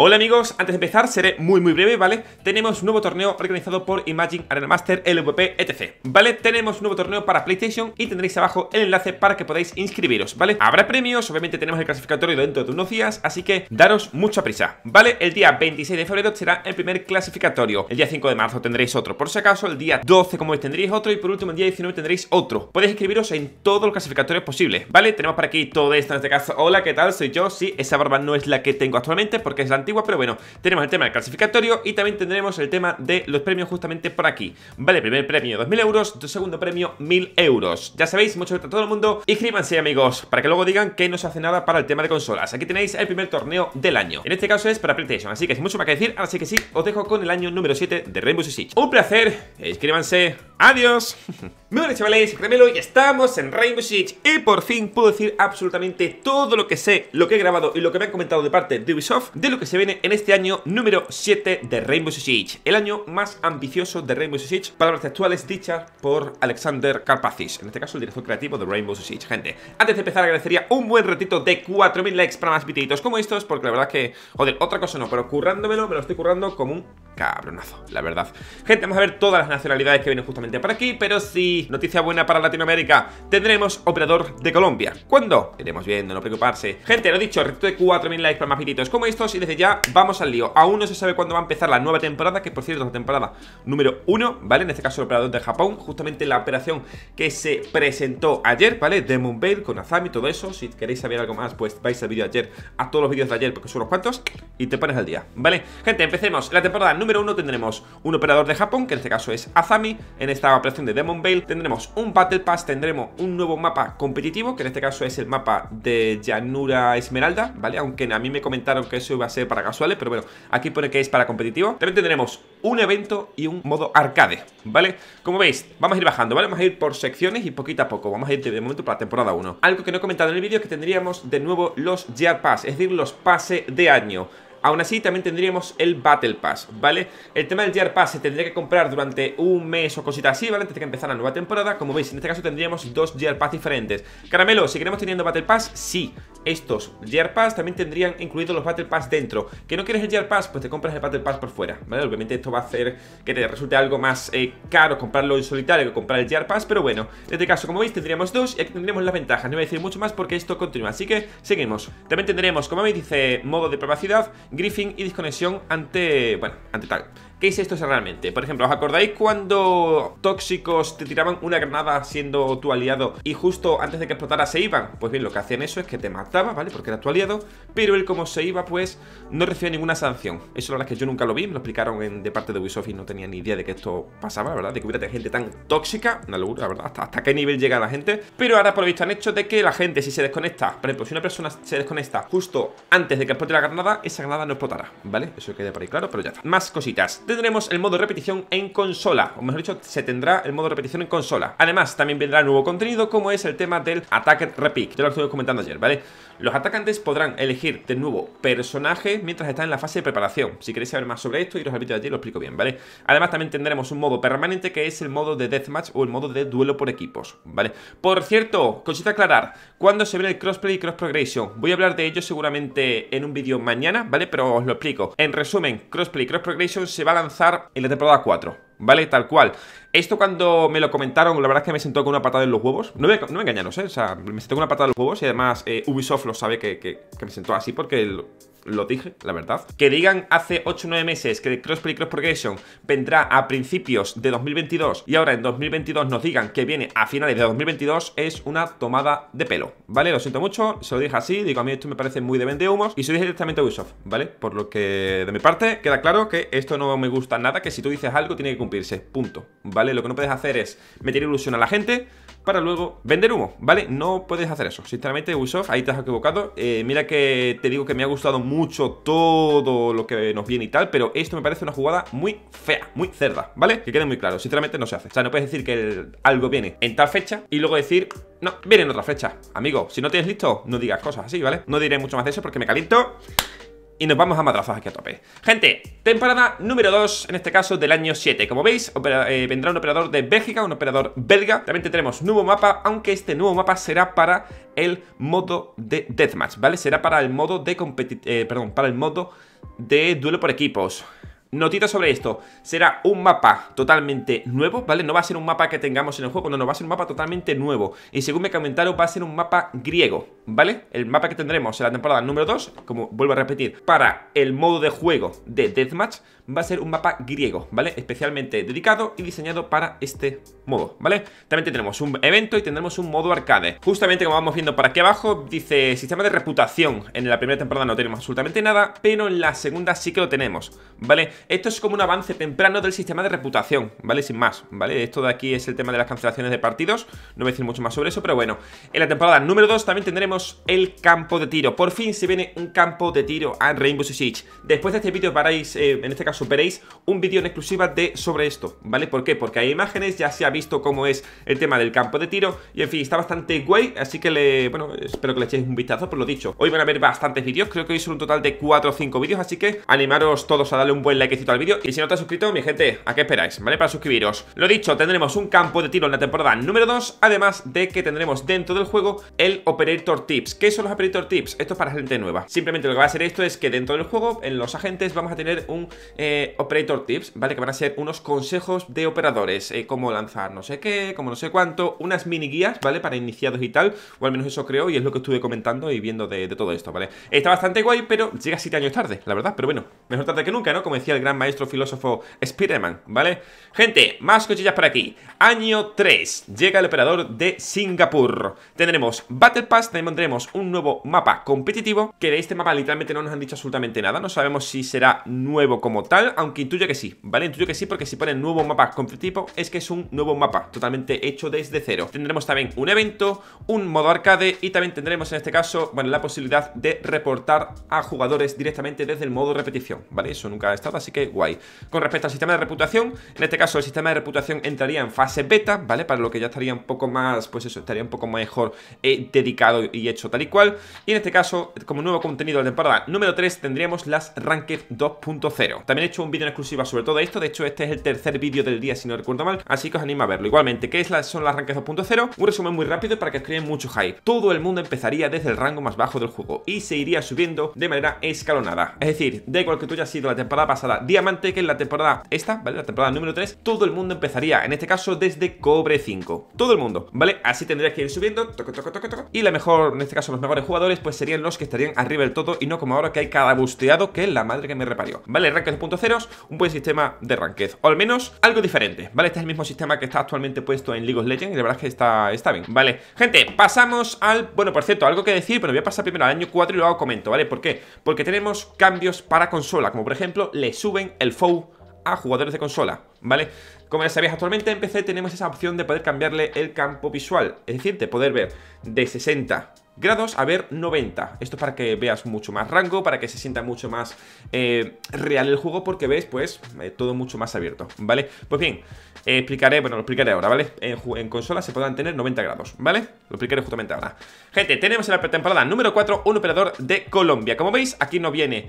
Hola amigos, antes de empezar seré muy muy breve, ¿vale? Tenemos un nuevo torneo organizado por Imagine Arena Master LVP etc, ¿vale? Tenemos un nuevo torneo para PlayStation y tendréis abajo el enlace para que podáis inscribiros, ¿vale? Habrá premios, obviamente tenemos el clasificatorio dentro de unos días, así que daros mucha prisa, ¿vale? El día 26 de febrero será el primer clasificatorio, el día 5 de marzo tendréis otro, por si acaso el día 12 como veis tendréis otro y por último el día 19 tendréis otro. Podéis inscribiros en todos los clasificatorios posibles, ¿vale? Tenemos por aquí todo esto en este caso, hola, ¿qué tal? Soy yo, sí, esa barba no es la que tengo actualmente porque es la pero bueno, tenemos el tema del clasificatorio y también tendremos el tema de los premios justamente por aquí. Vale, primer premio 2.000 euros, segundo premio 1.000 euros. Ya sabéis, mucho gusto a todo el mundo. Inscríbanse, amigos, para que luego digan que no se hace nada para el tema de consolas. Aquí tenéis el primer torneo del año. En este caso es para PlayStation, así que sin mucho más que decir, así que sí, os dejo con el año número 7 de Rainbow Six. Un placer, inscríbanse, adiós. Muy buenas chavales, Remelo y estamos en Rainbow Six y por fin puedo decir absolutamente todo lo que sé, lo que he grabado y lo que me han comentado de parte de Ubisoft de lo que se viene en este año número 7 de Rainbow Siege, el año más ambicioso de Rainbow Six Siege, palabras textuales dichas por Alexander Karpacis, en este caso el director creativo de Rainbow Six Siege. Gente, antes de empezar agradecería un buen retito de 4.000 likes para más videitos como estos, porque la verdad es que, joder, otra cosa no, pero currándomelo, me lo estoy currando como un cabronazo, la verdad. Gente, vamos a ver todas las nacionalidades que vienen justamente para aquí, pero sí, noticia buena para Latinoamérica, tendremos operador de Colombia. ¿Cuándo? Iremos viendo, no preocuparse. Gente, lo dicho, recto de 4.000 likes para más vídeos como estos y desde ya vamos al lío. Aún no se sabe cuándo va a empezar la nueva temporada, que por cierto es la temporada número 1, ¿vale? En este caso el operador de Japón, justamente la operación que se presentó ayer, ¿vale? De Mumbai con Azami todo eso. Si queréis saber algo más, pues vais al vídeo de ayer, a todos los vídeos de ayer, porque son unos cuantos, y te pones al día, ¿vale? Gente, empecemos la temporada número número 1 tendremos un operador de Japón, que en este caso es Azami. En esta operación de Demon Veil tendremos un Battle Pass, tendremos un nuevo mapa competitivo, que en este caso es el mapa de Llanura Esmeralda, ¿vale? Aunque a mí me comentaron que eso iba a ser para casuales, pero bueno, aquí pone que es para competitivo. También tendremos un evento y un modo arcade, ¿vale? Como veis, vamos a ir bajando, ¿vale? Vamos a ir por secciones y poquito a poco. Vamos a ir de momento para la temporada 1. Algo que no he comentado en el vídeo es que tendríamos de nuevo los Year Pass, es decir, los pase de año. Aún así, también tendríamos el Battle Pass, ¿vale? El tema del Gear Pass se tendría que comprar durante un mes o cosita así, ¿vale? Antes de que empezara la nueva temporada. Como veis, en este caso tendríamos dos Gear Pass diferentes. Caramelo, ¿seguiremos teniendo Battle Pass? Sí. Estos Gear Pass también tendrían incluidos los Battle Pass dentro. ¿Que no quieres el Gear Pass? Pues te compras el Battle Pass por fuera, ¿vale? Obviamente esto va a hacer que te resulte algo más eh, caro comprarlo en solitario que comprar el Gear Pass, pero bueno, en este caso, como veis, tendríamos dos y aquí tendríamos las ventajas. No voy a decir mucho más porque esto continúa, así que seguimos. También tendremos, como me dice, modo de privacidad, Griffin y desconexión ante, bueno, ante tal. ¿Qué es esto realmente? Por ejemplo, ¿os acordáis cuando tóxicos te tiraban una granada siendo tu aliado y justo antes de que explotara se iban? Pues bien, lo que hacían eso es que te mataba, ¿vale? Porque era tu aliado, pero él como se iba, pues no recibía ninguna sanción. Eso la verdad es que yo nunca lo vi, me lo explicaron de parte de Ubisoft y no tenía ni idea de que esto pasaba, verdad, de que hubiera gente tan tóxica, una locura, la verdad, hasta, qué nivel llega la gente. Pero ahora por lo han hecho de que la gente, si se desconecta, por ejemplo, si una persona se desconecta justo antes de que explote la granada, esa granada no explotará, ¿vale? Eso quede por ahí claro, pero ya está. Más cositas tendremos el modo repetición en consola, o mejor dicho, se tendrá el modo repetición en consola. Además, también vendrá nuevo contenido como es el tema del Attack Repeat, ya lo estuve comentando ayer, ¿vale? Los atacantes podrán elegir de nuevo personaje mientras están en la fase de preparación. Si queréis saber más sobre esto, y los vídeo de allí lo explico bien, ¿vale? Además también tendremos un modo permanente que es el modo de deathmatch o el modo de duelo por equipos, ¿vale? Por cierto, cosita aclarar, ¿cuándo se ve el crossplay y cross progression? Voy a hablar de ello seguramente en un vídeo mañana, ¿vale? Pero os lo explico. En resumen, crossplay y cross progression se va a lanzar en la temporada 4, ¿vale? Tal cual. Esto cuando me lo comentaron, la verdad es que me sentó con una patada en los huevos. No me, no engañaros, ¿eh? O sea, me sentó con una patada en los huevos y además eh, Ubisoft lo sabe que, que, que, me sentó así porque el, lo dije, la verdad. Que digan hace 8 o 9 meses que Crossplay Cross Progression vendrá a principios de 2022 y ahora en 2022 nos digan que viene a finales de 2022 es una tomada de pelo, ¿vale? Lo siento mucho, se lo dije así, digo, a mí esto me parece muy de vende humos y se lo dije directamente a Ubisoft, ¿vale? Por lo que de mi parte queda claro que esto no me gusta nada, que si tú dices algo tiene que cumplirse, punto, ¿vale? Lo que no puedes hacer es meter ilusión a la gente para luego vender humo, ¿vale? No puedes hacer eso. Sinceramente, Ubisoft, ahí te has equivocado. Eh, mira que te digo que me ha gustado mucho todo lo que nos viene y tal, pero esto me parece una jugada muy fea, muy cerda, ¿vale? Que quede muy claro. Sinceramente, no se hace. O sea, no puedes decir que algo viene en tal fecha y luego decir, no, viene en otra fecha. Amigo, si no tienes listo, no digas cosas así, ¿vale? No diré mucho más de eso porque me caliento y nos vamos a madrazos aquí a tope. Gente, temporada número 2, en este caso del año 7. Como veis, eh, vendrá un operador de Bélgica, un operador belga. También tenemos nuevo mapa, aunque este nuevo mapa será para el modo de Deathmatch, ¿vale? Será para el modo de eh, perdón, para el modo de duelo por equipos. Notita sobre esto, será un mapa totalmente nuevo, ¿vale? No va a ser un mapa que tengamos en el juego, no, no, va a ser un mapa totalmente nuevo Y según me comentaron va a ser un mapa griego, ¿vale? El mapa que tendremos en la temporada número 2, como vuelvo a repetir, para el modo de juego de Deathmatch va a ser un mapa griego, ¿vale? Especialmente dedicado y diseñado para este modo, ¿vale? También tendremos un evento y tendremos un modo arcade. Justamente como vamos viendo por aquí abajo, dice sistema de reputación. En la primera temporada no tenemos absolutamente nada, pero en la segunda sí que lo tenemos, ¿vale? Esto es como un avance temprano del sistema de reputación, ¿vale? Sin más, ¿vale? Esto de aquí es el tema de las cancelaciones de partidos, no voy a decir mucho más sobre eso, pero bueno. En la temporada número 2 también tendremos el campo de tiro. Por fin se viene un campo de tiro a Rainbow Six Siege. Después de este vídeo paráis, eh, en este caso superéis un vídeo en exclusiva de sobre esto, ¿vale? ¿Por qué? Porque hay imágenes, ya se ha visto cómo es el tema del campo de tiro y en fin, está bastante guay, así que le, bueno, espero que le echéis un vistazo por lo dicho. Hoy van a haber bastantes vídeos, creo que hoy son un total de 4 o 5 vídeos, así que animaros todos a darle un buen likecito al vídeo y si no te has suscrito, mi gente, ¿a qué esperáis? ¿Vale? Para suscribiros. Lo dicho, tendremos un campo de tiro en la temporada número 2, además de que tendremos dentro del juego el Operator Tips. ¿Qué son los Operator Tips? Esto es para gente nueva. Simplemente lo que va a hacer esto es que dentro del juego, en los agentes, vamos a tener un... Eh, eh, operator tips, ¿vale? Que van a ser unos consejos de operadores, eh, cómo lanzar no sé qué, como no sé cuánto, unas mini guías, ¿vale? Para iniciados y tal, o al menos eso creo, y es lo que estuve comentando y viendo de, todo esto, ¿vale? Está bastante guay, pero llega Siete años tarde, la verdad, pero bueno, mejor tarde que nunca, ¿no? Como decía el gran maestro filósofo Spiderman, ¿vale? Gente, más cuchillas Para aquí. Año 3, llega el operador de Singapur. Tendremos Battle Pass, tendremos un nuevo mapa competitivo, que de este mapa literalmente no nos han dicho absolutamente nada, no sabemos si será nuevo como tal, aunque intuyo que sí, ¿vale? Intuyo que sí porque si ponen nuevo mapa con tipo es que es un nuevo mapa totalmente hecho desde cero. Tendremos también un evento, un modo arcade y también tendremos en este caso, bueno, la posibilidad de reportar a jugadores directamente desde el modo repetición, ¿vale? Eso nunca ha estado, así que guay. Con respecto al sistema de reputación, en este caso el sistema de reputación entraría en fase beta, ¿vale? Para lo que ya estaría un poco más, pues eso, estaría un poco mejor eh, dedicado y hecho tal y cual. Y en este caso, como nuevo contenido de la temporada número 3, tendríamos las Ranked 2.0. También he hecho un vídeo en exclusiva sobre todo esto. De hecho, este es el tercer vídeo del día, si no recuerdo mal. Así que os animo a verlo. Igualmente, ¿qué es la, son las ranques 2.0? Un resumen muy rápido para que os creen mucho hype. Todo el mundo empezaría desde el rango más bajo del juego y se iría subiendo de manera escalonada. Es decir, de igual que tú ya sido la temporada pasada diamante, que en la temporada esta, ¿vale? La temporada número 3, todo el mundo empezaría, en este caso, desde cobre 5. Todo el mundo, ¿vale? Así tendrías que ir subiendo, toco, toco, toco, toco. Y la mejor, en este caso, los mejores jugadores, pues serían los que estarían arriba del todo y no como ahora que hay cada busteado que es la madre que me reparió. ¿Vale? 2.0 un buen sistema de ranquez, o al menos algo diferente, ¿vale? Este es el mismo sistema que está actualmente puesto en League of Legends y la verdad es que está, está bien, ¿vale? Gente, pasamos al... Bueno, por cierto, algo que decir, pero voy a pasar primero al año 4 y luego comento, ¿vale? ¿Por qué? Porque tenemos cambios para consola, como por ejemplo, le suben el FOU a jugadores de consola, ¿vale? Como ya sabéis, actualmente en PC tenemos esa opción de poder cambiarle el campo visual, es decir, de poder ver de 60 grados a ver 90. Esto es para que veas mucho más rango, para que se sienta mucho más eh, real el juego, porque ves, pues, eh, todo mucho más abierto, ¿vale? Pues bien, eh, explicaré, bueno, lo explicaré ahora, ¿vale? En, consola se podrán tener 90 grados, ¿vale? Lo explicaré justamente ahora. Gente, tenemos en la pretemporada número 4 un operador de Colombia. Como veis, aquí no viene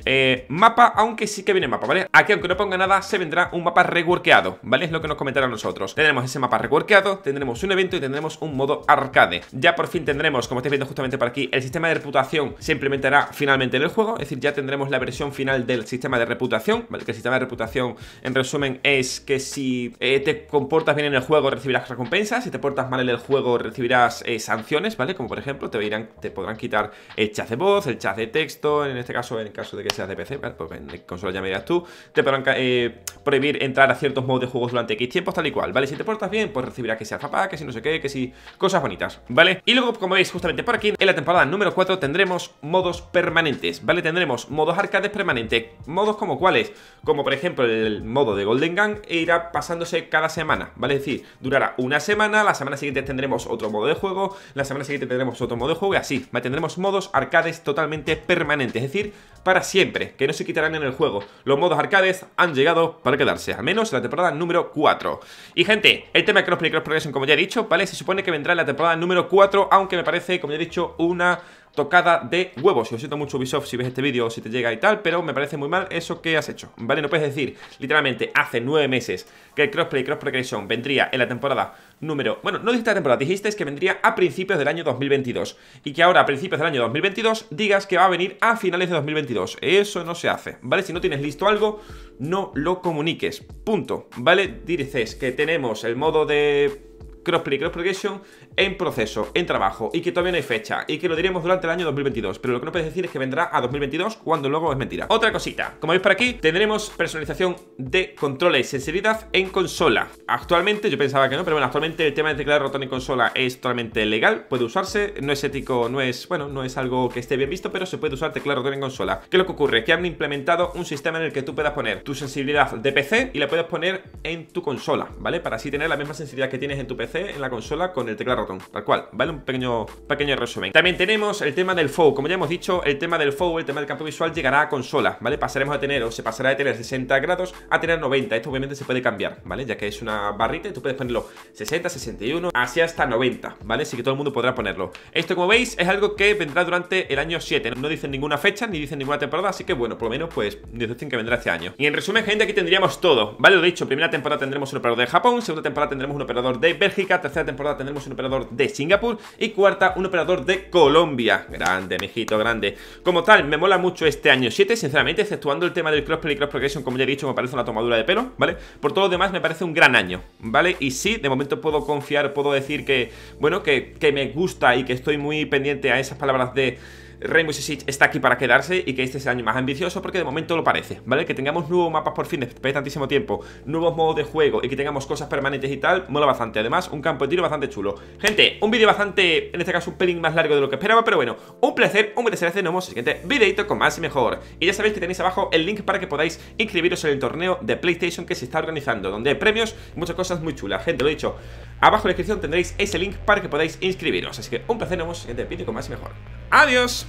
mapa, aunque sí que viene mapa, ¿vale? Aquí, aunque no ponga nada, se vendrá un mapa reworkeado, ¿vale? Es lo que nos comentaron nosotros. Tendremos ese mapa reworkeado, tendremos un evento y tendremos un modo arcade. Ya por fin tendremos, como estáis viendo justamente por aquí, el sistema de reputación se implementará finalmente en el juego, es decir, ya tendremos la versión final del sistema de reputación, ¿vale? Que el sistema de reputación, en resumen, es que si eh, te comportas bien en el juego recibirás recompensas, si te portas mal en el juego recibirás eh, sanciones, ¿vale? Como por ejemplo, te, irán, te podrán quitar el chat de voz, el chat de texto, en este caso, en el caso de que seas de PC, ¿vale? Pues en consola ya me dirás tú, te podrán eh, prohibir entrar a ciertos modos de juegos durante X tiempos, tal y cual, ¿vale? Si te portas bien, pues recibirás que sea Zapata, que si no sé qué, que si cosas bonitas, ¿vale? Y luego, como veis justamente por aquí, el la temporada número 4 tendremos modos permanentes, ¿vale? Tendremos modos arcades permanentes, modos como cuáles, como por ejemplo el modo de Golden Gang e irá pasándose cada semana, ¿vale? Es decir, durará una semana, la semana siguiente tendremos otro modo de juego, la semana siguiente tendremos otro modo de juego y así, ¿vale? Tendremos modos arcades totalmente permanentes, es decir, para siempre, que no se quitarán en el juego. Los modos arcades han llegado para quedarse, al menos la temporada número 4. Y gente, el tema de Crossplay Cross Progression, como ya he dicho, ¿vale? Se supone que vendrá en la temporada número 4, aunque me parece, como ya he dicho, una tocada de huevos. Y os siento mucho Ubisoft si ves este vídeo o si te llega y tal, pero me parece muy mal eso que has hecho, ¿vale? No puedes decir, literalmente, hace nueve meses que el crossplay y cross vendría en la temporada número... Bueno, no dijiste la temporada, dijiste que vendría a principios del año 2022 y que ahora a principios del año 2022 digas que va a venir a finales de 2022. Eso no se hace, ¿vale? Si no tienes listo algo, no lo comuniques, punto, ¿vale? Dices que tenemos el modo de crossplay, cross progression en proceso, en trabajo y que todavía no hay fecha y que lo diremos durante el año 2022, pero lo que no puedes decir es que vendrá a 2022 cuando luego es mentira. Otra cosita, como veis por aquí, tendremos personalización de controles y sensibilidad en consola. Actualmente, yo pensaba que no, pero bueno, actualmente el tema de teclado rotón en consola es totalmente legal, puede usarse, no es ético, no es, bueno, no es algo que esté bien visto, pero se puede usar teclado rotón en consola. ¿Qué es lo que ocurre? Que han implementado un sistema en el que tú puedas poner tu sensibilidad de PC y la puedes poner en tu consola, ¿vale? Para así tener la misma sensibilidad que tienes en tu PC en la consola con el teclado rotón, tal cual, ¿vale? Un pequeño, pequeño resumen. También tenemos el tema del FOV, como ya hemos dicho, el tema del FOV, el tema del campo visual llegará a consola, ¿vale? Pasaremos a tener, o se pasará de tener 60 grados a tener 90, esto obviamente se puede cambiar, ¿vale? Ya que es una barrita y tú puedes ponerlo 60, 61, así hasta 90, ¿vale? Así que todo el mundo podrá ponerlo. Esto, como veis, es algo que vendrá durante el año 7, no dicen ninguna fecha ni dicen ninguna temporada, así que bueno, por lo menos pues dicen que vendrá este año. Y en resumen, gente, aquí tendríamos todo, ¿vale? Lo dicho, primera temporada tendremos un operador de Japón, segunda temporada tendremos un operador de Bélgica, tercera temporada tendremos un operador de Singapur y cuarta un operador de Colombia. Grande, mijito, grande. Como tal, me mola mucho este año 7, sinceramente, exceptuando el tema del crossplay y cross progression, como ya he dicho, me parece una tomadura de pelo, ¿vale? Por todo lo demás me parece un gran año, ¿vale? Y sí, de momento puedo confiar, puedo decir que, bueno, que me gusta y que estoy muy pendiente a esas palabras de... Rainbow Six está aquí para quedarse y que este sea el año más ambicioso porque de momento lo parece, ¿vale? Que tengamos nuevos mapas por fin después de tantísimo tiempo, nuevos modos de juego y que tengamos cosas permanentes y tal, mola bastante. Además, un campo de tiro bastante chulo. Gente, un vídeo bastante, en este caso un pelín más largo de lo que esperaba, pero bueno, un placer, un placer, nos vemos el siguiente videito con más y mejor. Y ya sabéis que tenéis abajo el link para que podáis inscribiros en el torneo de PlayStation que se está organizando, donde hay premios y muchas cosas muy chulas. Gente, lo he dicho, abajo en la descripción tendréis ese link para que podáis inscribiros. Así que un placer, nos en siguiente vídeo con más y mejor. ¡Adiós!